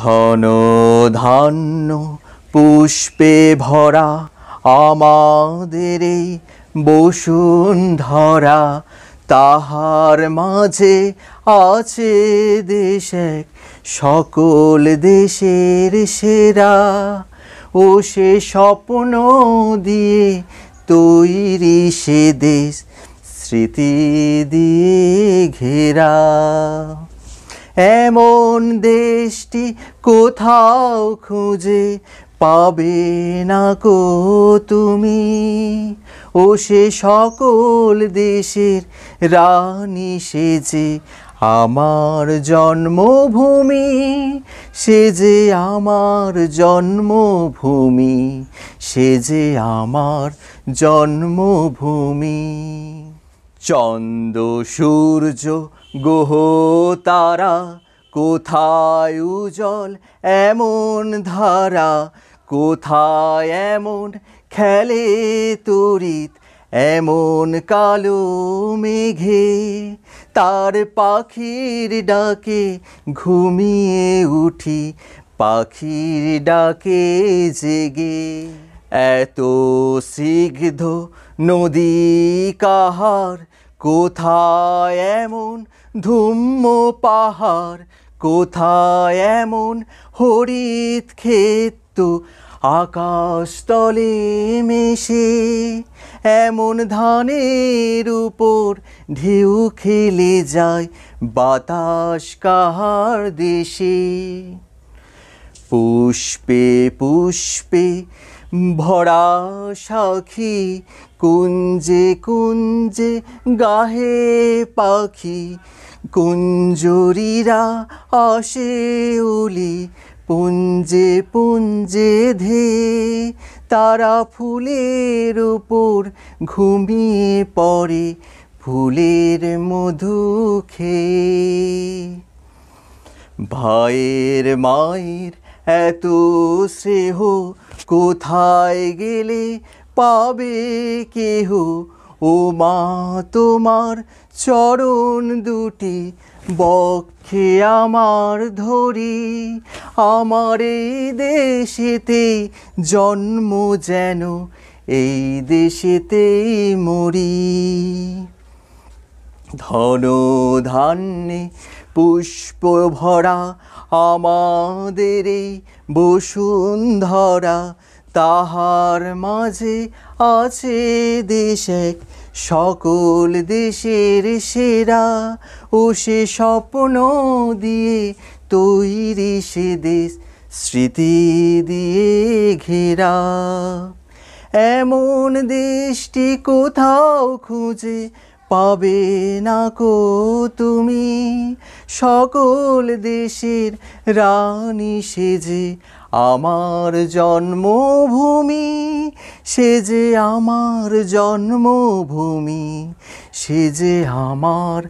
ধন ধান্য পুষ্পে ভরা আমাদের এই বসুন্ধরা তাহার মাঝে আছে দেশ এক সকল দেশের সেরা ও সে স্বপ্ন দিয়ে তৈরি সে দেশ স্মৃতি দিয়ে ঘেরা এমন দেশটি কোথাও খুঁজে পাবে না কো তুমি ও সে সকল দেশের রানী সেজে আমার জন্মভূমি সে যে আমার জন্মভূমি সে যে আমার জন্মভূমি চন্দ সূর্য গোহ তারা কোথায় উজল এমন ধারা কোথায় এমন খেলে তরিত এমন কালো মেঘে তার পাখির ডাকে ঘুমিয়ে উঠি পাখির ডাকে জেগে এত সিগ্ধ নদী কাহার কোথায় এমন ধুম্ম পাহাড় কোথায় এমন হরিত ক্ষেত্র আকাশতলে মেশে এমন ধানের উপর ঢেউ খেলে যায় বাতাস কাহার দেশে পুষ্পে পুষ্পে ভরা সাখী কুঞ্জে কুঞ্জে গাহে পাখি কুঞ্জরীরা আসে উলি পুঞ্জে পুঞ্জে ধে তারা ফুলের উপর ঘুমিয়ে পড়ে ফুলের মধু খেয়ে ভাইয়ের মায়ের এত স্নেহ কোথায় গেলে পাবে কেহ ও মা তোমার চরণ দুটি বক্ষে আমার ধরি আমার এই দেশেতে জন্ম যেন এই দেশেতেই মরি ধন ধান্যে পুষ্প ভরা আমাদের এই বসুন্ধরা তাহার মাঝে আছে দেশ এক সকল দেশের সেরা ও সে স্বপ্ন দিয়ে তৈরি সে দেশ স্মৃতি দিয়ে ঘেরা এমন দেশটি কোথাও খুঁজে পাবে না কো তুমি সকল দেশের রানী সেজে আমার জন্মভূমি সে যে আমার জন্মভূমি সে যে আমার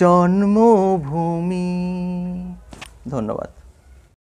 জন্মভূমি ধন্যবাদ